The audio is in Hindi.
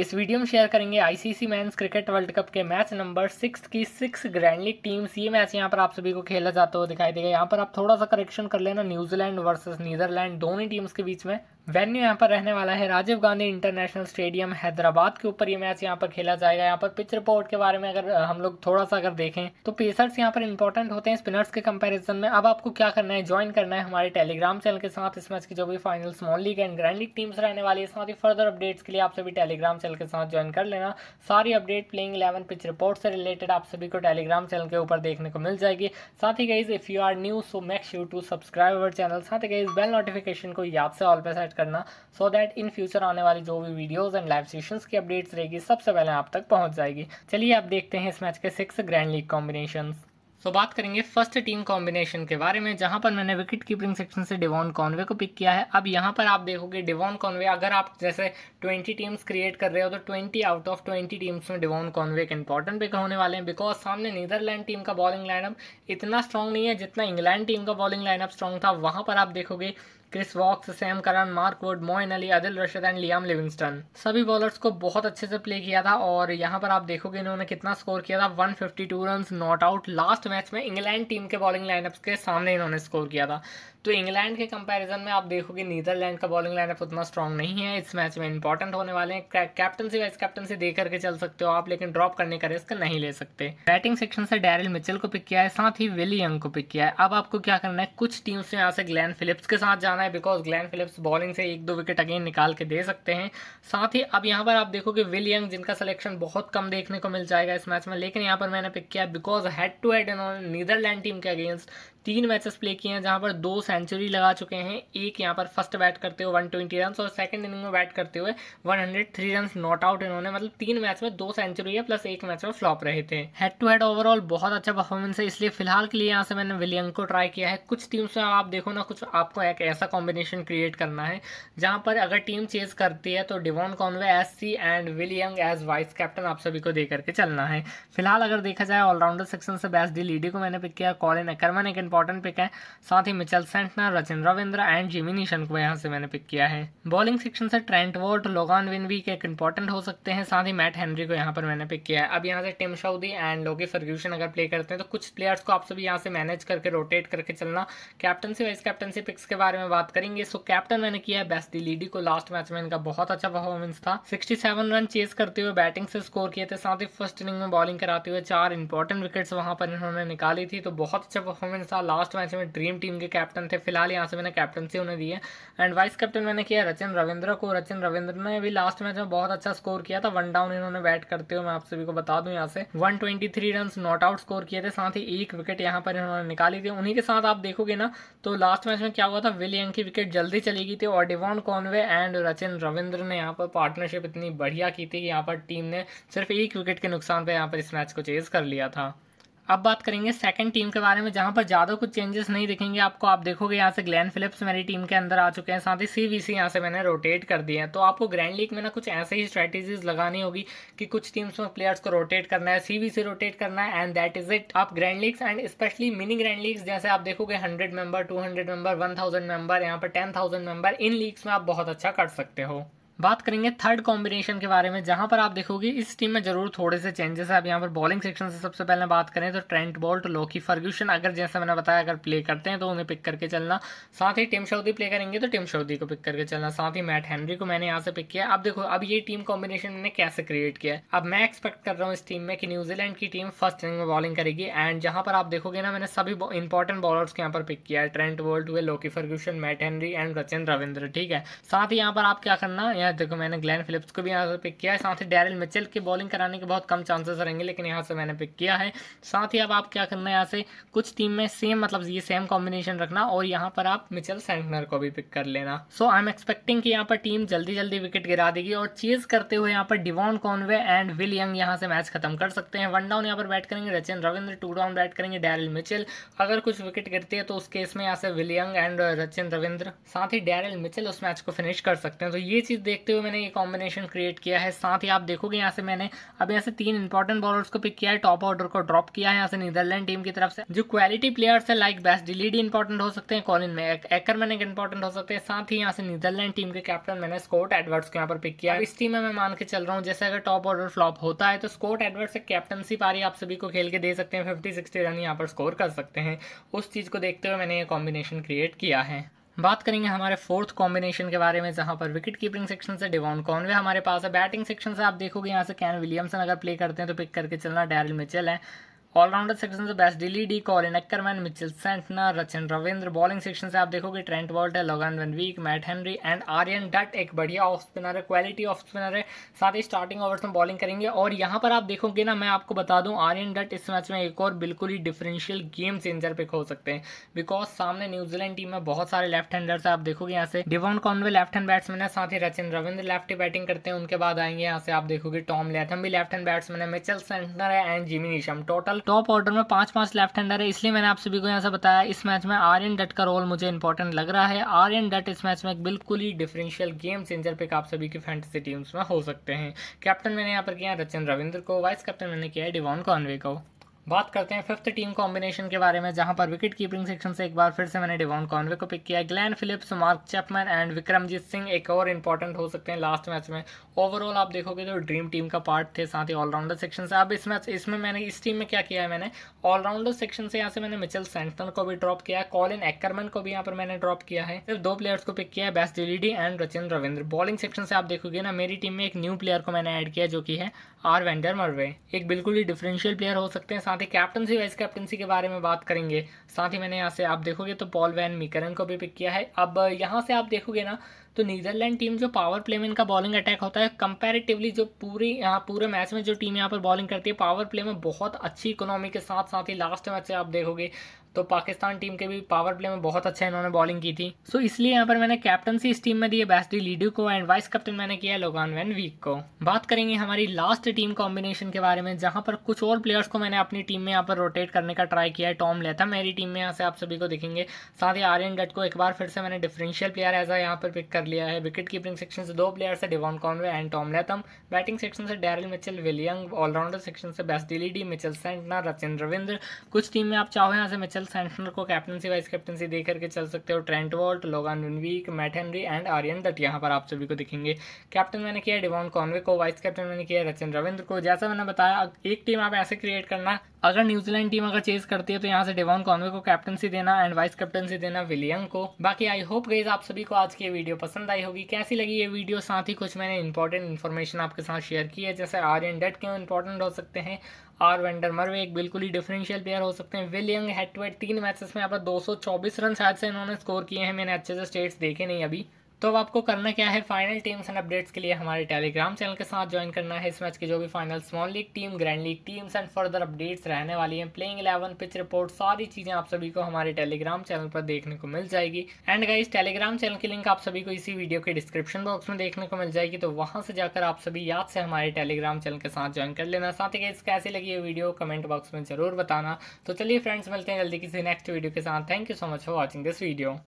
इस वीडियो में शेयर करेंगे ICC men's cricket world cup के मैच नंबर सिक्स की सिक्स ग्रैंड लीग टीम्स ये मैच यहाँ पर आप सभी को खेला जाता हुआ दिखाई देगा यहाँ पर आप थोड़ा सा करेक्शन कर लेना न्यूजीलैंड वर्सेस नीदरलैंड दोनों टीम्स के बीच में वेन्यू यहाँ पर रहने वाला है राजीव गांधी इंटरनेशनल स्टेडियम हैदराबाद के ऊपर ये मैच यहाँ पर खेला जाएगा यहाँ पर पिच रिपोर्ट के बारे में अगर हम लोग थोड़ा सा अगर देखें तो पेसर्स यहाँ पर इंपॉर्टेंट होते हैं स्पिनर्स के कंपैरिजन में अब आपको क्या करना है ज्वाइन करना है हमारे टेलीग्राम चैनल के साथ इस मैच की जो भी final small league and grand league teams रहने वाली है साथ ही फर्दर अपडेट्स के लिए आप सभी टेलीग्राम चैनल के साथ ज्वाइन कर लेना सारी update playing eleven pitch report से रिलेटेड आप सभी को टेलीग्राम चैनल के ऊपर देखने को मिल जाएगी साथ ही guys if you are new so makes you to subscribe our channel साथ ही गई बेल नोटिफिकेशन को याद से ऑल पे सब्सक्राइब करना सो दैट इन फ्यूचर आने वाली जो भी वीडियोज़ एंड लाइव सेशंस की अपडेट्स रहेगी सबसे पहले आप तक पहुंच जाएगी चलिए आप देखते हैं इस मैच के six grand league combination so so, बात करेंगे फर्स्ट टीम कॉम्बिनेशन के बारे में जहां पर मैंने विकेट कीपिंग सेक्शन से डिवॉन कॉनवे को पिक किया है अब यहां पर आप देखोगे डिवॉन कॉनवे अगर आप जैसे 20 टीम्स क्रिएट कर रहे हो तो 20 आउट ऑफ 20 टीम्स में डिवॉन कॉनवे एक इंपॉर्टेंट पिक होने वाले हैं बिकॉज सामने नीदरलैंड टीम का बॉलिंग लाइनअप इतना स्ट्रॉन्ग नहीं है जितना इंग्लैंड टीम का बॉलिंग लाइनअप स्ट्रॉन्ग था वहाँ पर आप देखोगे Chris Woakes Sam Curran Mark Wood Moeen Ali Adil Rashid and Liam Livingstone सभी बॉलर्स को बहुत अच्छे से प्ले किया था और यहाँ पर आप देखोगे इन्होंने कितना स्कोर किया था 152 run not out last match में इंग्लैंड टीम के बॉलिंग लाइनअप के सामने इन्होंने स्कोर किया था तो इंग्लैंड के कंपैरिजन में आप देखोगे नीदरलैंड का बॉलिंग लाइनअप उतना स्ट्रॉन्ग नहीं है इस मैच में इंपॉर्टेंट होने वाले हैं कैप्टनसी वाइस कैप्टनसी दे करके चल सकते हो आप लेकिन ड्रॉप करने का रिस्क नहीं ले सकते बैटिंग सेक्शन से डैरिल मिचल को पिक किया है साथ ही विली यंग को पिक किया है अब आपको क्या करना है कुछ टीम्स में यहाँ से ग्लैन फिलिप्स के साथ जाना है बिकॉज ग्लैन फिलिप्स बॉलिंग से एक दो विकेट अगेन निकाल के दे सकते हैं साथ ही अब यहाँ पर आप देखोगे विल यंग जिनका सिलेक्शन बहुत कम देखने को मिल जाएगा इस मैच में लेकिन यहाँ पर मैंने पिक किया बिकॉज हेड टू हेड इन्होंने नीदरलैंड टीम के अगेंस्ट तीन मैचेस प्ले किए हैं जहां पर दो सेंचुरी लगा चुके हैं एक यहां पर फर्स्ट बैट करते हुए 120 रन और सेकंड इनिंग में बैट करते हुए 103 रन नॉट आउट इन्होंने मतलब तीन मैच में दो सेंचुरी है प्लस एक मैच में फ्लॉप रहे थे हेड टू हेड ओवरऑल बहुत अच्छा परफॉर्मेंस है इसलिए फिलहाल के लिए यहाँ से मैंने विलियंग को ट्राई किया है कुछ टीम्स में आप देखो ना कुछ आपको एक ऐसा कॉम्बिनेशन क्रिएट करना है जहाँ पर अगर टीम चेज करती है तो Devon Conway as C and Will Young as vice captain आप सभी को दे करके चलना है फिलहाल अगर देखा जाए ऑलराउंडर सेक्शन से बेस्ट डी लीडी को मैंने पिक किया कॉलिन एकरमन एक इंपॉर्टेंट पिक है साथ ही Mitchell Santner Rachin Ravindra and Jimmy Neesham को यहाँ से मैंने पिक किया है बॉलिंग सेक्शन से ट्रेंट वोट लोगान विन भी एक इंपॉर्टेंट हो सकते हैं साथ ही मैट हेनरी को यहाँ पर मैंने पिक किया है अब यहाँ से Tim Southee and Lockie Ferguson अगर प्ले करते हैं तो कुछ प्लेयर्स को आप सभी यहाँ से मैनेज करके रोटेट करके चलना कैप्टनसी वाइस कैप्टनसी पिक्स के बारे में बात करेंगे सो कैप्टन मैंने किया है बेस्ट लीडी को लास्ट मैच में इनका बहुत अच्छा परफॉर्मेंस था सिक्सटी रन चेस करते हुए बैटिंग से स्कोर किए थे साथ ही फर्स्ट इनिंग में बॉलिंग कराते हुए चार इंपॉर्टेंट विकेट्स वहां पर इन्होंने निकाली थी तो बहुत अच्छा परफॉर्मेंस था लास्ट मैच में ड्रीम टीम के कैप्टन थे फिलहाल यहाँ से मैंने कैप्टनसी उन्हें दी है एंड वाइस कैप्टन मैंने किया रचिन रविंद्र को रचिन रविंद्र ने भी लास्ट मैच में बहुत अच्छा स्कोर किया था वन डाउन इन्होंने बैट करते हुए मैं आप सभी को बता दूँ यहाँ से one twenty not out score किए थे साथ ही एक विकेट यहाँ पर इन्होंने निकाली थी उन्हीं के साथ आप देखोगे ना तो लास्ट मैच में क्या हुआ था विलियन की विकेट जल्दी चली गई थी और Devon Conway and Rachin Ravindra ने यहाँ पर पार्टनरशिप इतनी बढ़िया की थी कि यहाँ पर टीम ने सिर्फ एक विकेट के नुकसान पर यहाँ पर इस मैच को चेज कर लिया था अब बात करेंगे सेकंड टीम के बारे में जहां पर ज़्यादा कुछ चेंजेस नहीं दिखेंगे आपको आप देखोगे यहाँ से ग्लैन फिलिप्स मेरी टीम के अंदर आ चुके हैं साथ ही सी वी सी यहाँ से मैंने रोटेट कर दिए हैं तो आपको ग्रैंड लीग में ना कुछ ऐसे ही स्ट्रेटेजीज लगानी होगी कि कुछ टीम्स में प्लेयर्स को रोटेट करना है सी सी रोटेट करना है एंड दैट इज इट आप grand leagues and specially mini grand leagues जैसे आप देखोगे hundred member two hundred member one thousand member यहाँ पर टेन थाउजेंड मेंबर इन लीग्स में आप बहुत अच्छा कर सकते हो बात करेंगे थर्ड कॉम्बिनेशन के बारे में जहां पर आप देखोगे इस टीम में जरूर थोड़े से चेंजेस है अब यहाँ पर बॉलिंग सेक्शन से सबसे पहले बात करें तो ट्रेंट बोल्ट लोकी फर्ग्यूशन अगर जैसे मैंने बताया अगर प्ले करते हैं तो उन्हें पिक करके चलना साथ ही टीम शौदी प्ले करेंगे तो टीम शौदी को पिक करके चलना साथ ही मैट हेनरी को मैंने यहाँ से पिक किया अब देखो अब ये टीम कॉम्बिनेशन मैंने कैसे क्रिएट किया अब मैं एक्सपेक्ट कर रहा हूँ इस टीम में कि न्यूजीलैंड की टीम फर्स्ट इनिंग में बॉलिंग करेगी एंड जहाँ पर आप देखोगे ना मैंने सभी इंपॉर्टेंट बॉलर्स को यहाँ पर पिक किया है ट्रेंट बोल्ट हुए Lockie Ferguson Matt Henry and Rachin Ravindra ठीक है साथ ही यहाँ पर आप क्या करना यहाँ देखो मैंने ग्लैन फिलिप्स को भी यहाँ से पिक किया है साथ ही डैरल मिचल की बॉलिंग कराने के बहुत कम चांसेस रहेंगे लेकिन यहाँ से मैंने पिक किया है साथ ही अब आप क्या करना है यहाँ से कुछ टीम में सेम मतलब ये सेम कॉम्बिनेशन रखना और यहाँ पर आप मिचल सेंटनर को भी पिक कर लेना सो आई एम एक्सपेक्टिंग कि यहाँ पर टीम जल्दी जल्दी विकेट गिरा देगी और चेज करते हुए यहाँ पर Devon Conway and Will Young यहाँ से मैच खत्म कर सकते हैं वन डाउन यहाँ पर बैट करेंगे Rachin Ravindra two down bat करेंगे डैरल मिचल अगर कुछ विकेट गिरती है तो उस केस में यहाँ से Will Young and Rachin Ravindra साथ ही डैरल मिचल उस मैच को फिनिश कर सकते हैं तो ये चीज़ देख देखते हुए मैंने ये कॉम्बिनेशन क्रिएट किया है साथ ही आप देखोगे यहाँ से मैंने अब यहाँ से तीन इंपॉर्टेंट बॉलर्स को पिक किया है टॉप ऑर्डर को ड्रॉप किया है यहाँ से नीदरलैंड टीम की तरफ से जो क्वालिटी प्लेयर्स है लाइक बेस्ट डिलीडी इंपॉर्टेंट हो सकते हैं कॉलिन में एकर मैंने इंपॉर्टेंट हो सकते हैं साथ ही यहाँ से नीदरलैंड टीम के कैप्टन मैंने स्कोट एडवर्ड्स को यहाँ पर पिक किया इस टीम में मैं मान के चल रहा हूँ जैसे अगर टॉप ऑर्डर फ्लॉप होता है तो स्कोट एडवर्ड्स एक कैप्टनसी पारी आप सभी को खेल के दे सकते हैं फिफ्टी सिक्सटी रन यहाँ पर स्कोर कर सकते हैं उस चीज़ को देखते हुए मैंने ये कॉम्बिनेशन क्रिएट किया है बात करेंगे हमारे फोर्थ कॉम्बिनेशन के बारे में जहां पर विकेट कीपिंग सेक्शन से डिवॉन कॉनवे हमारे पास है बैटिंग सेक्शन से आप देखोगे यहाँ से कैन विलियमसन अगर प्ले करते हैं तो पिक करके चलना डैरल मिचेल है ऑलराउंडर सेक्शन से Bas de Leede de Colin Ackermann Mitchell Santner Rachin Ravindra bowling section से आप देखोगे ट्रेंट वॉल्ट है Logan van Beek Matt Henry and Aryan Dutt एक बढ़िया ऑफ स्पिनर है क्वालिटी ऑफ स्पिनर है साथ ही स्टार्टिंग ओवर्स में बॉलिंग करेंगे और यहाँ पर आप देखोगे ना मैं आपको बता दूँ आर्यन डट इस मैच में एक और बिल्कुल ही डिफरेंशियल गेम चेंजर पिक हो सकते हैं बिकॉज सामने न्यूजीलैंड टीम में बहुत सारे लेफ्ट हैंडर्स है आप देखोगे यहाँ से Devon Conway left hand batsman है साथ ही रचिन रविंद्र लेफ्ट बैटिंग करते हैं उनके बाद आएंगे यहाँ से आप देखोगे टॉम लेथम भी लेफ्ट हैंड बैट्समैन है मिचल सेंटनर है and Jimmy Neesham total top order में पांच पांच लेफ्ट हैंडर है इसलिए मैंने आप सभी को यहाँ से बताया इस मैच में आर्यन डट का रोल मुझे इंपॉर्टेंट लग रहा है आर्यन डट इस मैच में एक बिल्कुल ही डिफरेंशियल गेम चेंजर पिक आप सभी की फैंटेसी टीम्स में हो सकते हैं कैप्टन मैंने यहाँ पर किया रचिन रविंद्र को वाइस कैप्टन मैंने किया है डिवॉन कॉनवे को बात करते हैं फिफ्थ टीम कॉम्बिनेशन के बारे में जहां पर विकेट कीपिंग सेक्शन से एक बार फिर से मैंने डिवॉन कॉन्वे को पिक किया Glenn Phillips Mark Chapman and Vikramjit Singh एक और इंपॉर्टेंट हो सकते हैं लास्ट मैच में ओवरऑल आप देखोगे तो ड्रीम टीम का पार्ट थे साथ ही ऑलराउंडर सेक्शन से अब इस मैच इसमें मैंने इस टीम में क्या किया है मैंने ऑलराउंडर सेक्शन से यहाँ से मैंने मिचल सेंटन को भी ड्रॉप किया है कॉलिन एक्करमैन को भी यहाँ पर मैंने ड्रॉप किया है सिर्फ दो प्लेयर्स को पिक किया है Bas de Leede and Rachin Ravindra bowling section से आप देखोगे ना मेरी टीम में एक न्यू प्लेयर को मैंने ऐड किया जो कि है आर वेंडर मरवे एक बिल्कुल ही डिफरेंशियल प्लेयर हो सकते हैं साथ ही कैप्टनसी वाइस कैप्टनसी के बारे में बात करेंगे साथ ही मैंने यहाँ से आप देखोगे तो पॉल वैन मिकरन को भी पिक किया है अब यहाँ से आप देखोगे ना तो नीदरलैंड टीम जो पावर प्ले में इनका बॉलिंग अटैक होता है कंपैरेटिवली जो पूरी यहाँ पूरे मैच में जो टीम यहाँ पर बॉलिंग करती है पावर प्ले में बहुत अच्छी इकोनॉमी के साथ साथ ही लास्ट मैच से आप देखोगे तो पाकिस्तान टीम के भी पावर प्ले में बहुत अच्छा इन्होंने बॉलिंग की थी सो so, इसलिए यहाँ पर मैंने कैप्टनसी इस टीम में दी है लीडू को एंड वाइस कैप्टन मैंने किया लोगान वैन वीक को बात करेंगे हमारी लास्ट टीम कॉम्बिनेशन के बारे में जहाँ पर कुछ और प्लेयर्स को मैंने अपनी टीम में यहाँ पर रोटेट करने का ट्राई किया है टॉम लेथम मेरी टीम में यहाँ से आप सभी को दिखेंगे साथ ही आर्यन डट को एक बार फिर से मैंने डिफरेंशियल प्लेयर एज यहाँ पर पिक कर लिया है विकेट कीपिंग सेक्शन से दो प्लेयर है Devon Conway and Tom Latham batting section से Daryl Mitchell Will Young allrounder section से Bas de Mitchell Santner Rachin Ravindra कुछ टीम में आप चाहो यहाँ से मिचल मिचेल सैंटनर को कैप्टनसी वाइस कैप्टनसी दे करके चल सकते हो Trent Boult Logan van Beek Matt Henry and Aryan Dutt यहाँ पर आप सभी को दिखेंगे कैप्टन मैंने किया डिवॉन कॉन्वे को वाइस कैप्टन मैंने किया रचिन रविंद्र को जैसा मैंने बताया एक टीम आप ऐसे क्रिएट करना अगर न्यूजीलैंड टीम अगर चेज करती है तो यहाँ से डेवॉन कॉनवे को कैप्टनसी देना एंड वाइस कैप्टनसी देना विलियम को बाकी आई होप गई आप सभी को आज की ये वीडियो पसंद आई होगी कैसी लगी ये वीडियो साथ ही कुछ मैंने इंपॉर्टेंट इन्फॉर्मेशन आपके साथ शेयर की है जैसे आर्यन डेट क्यों इंपॉर्टेंट हो सकते हैं आर वेंडर मरवे एक बिल्कुल ही डिफरेंशियल प्लेयर हो सकते हैं विलियम हेड टू हेड तीन मैचेस में यहाँ पर चौबीस रन शायद से इन्होंने स्कोर किए हैं मैंने अच्छे से स्टेट्स देखे नहीं अभी तो अब आपको करना क्या है फाइनल टीम्स एंड अपडेट्स के लिए हमारे टेलीग्राम चैनल के साथ ज्वाइन करना है इस मैच की जो भी final small league team grand league teams and further updates रहने वाली हैं प्लेइंग इलेवन पिच रिपोर्ट सारी चीज़ें आप सभी को हमारे टेलीग्राम चैनल पर देखने को मिल जाएगी एंड गाइज टेलीग्राम चैनल की लिंक आप सभी को इसी वीडियो के डिस्क्रिप्शन बॉक्स में देखने को मिल जाएगी तो वहाँ से जाकर आप सभी याद से हमारे टेलीग्राम चैनल के साथ ज्वाइन कर लेना साथ ही गाइस कैसी लगी ये वीडियो कमेंट बॉक्स में जरूर बताना तो चलिए फ्रेंड्स मिलते हैं जल्दी किसी नेक्स्ट वीडियो के साथ thank you so much for watching this video